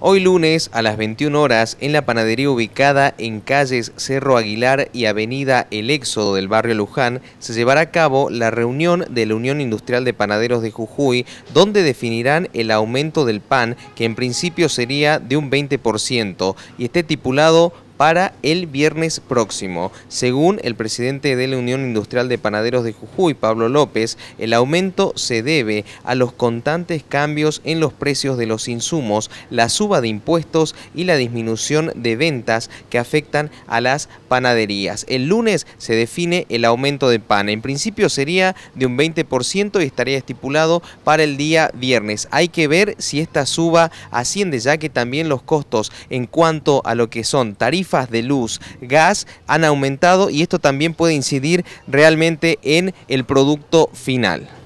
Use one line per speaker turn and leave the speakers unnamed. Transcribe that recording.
Hoy lunes a las 21 horas en la panadería ubicada en calles Cerro Aguilar y Avenida El Éxodo del barrio Luján se llevará a cabo la reunión de la Unión Industrial de Panaderos de Jujuy donde definirán el aumento del pan que en principio sería de un 20% y esté tipulado para el viernes próximo. Según el presidente de la Unión Industrial de Panaderos de Jujuy, Pablo López, el aumento se debe a los constantes cambios en los precios de los insumos, la suba de impuestos y la disminución de ventas que afectan a las panaderías. El lunes se define el aumento de pan. En principio sería de un 20% y estaría estipulado para el día viernes. Hay que ver si esta suba asciende ya que también los costos en cuanto a lo que son tarifas de luz, gas han aumentado y esto también puede incidir realmente en el producto final.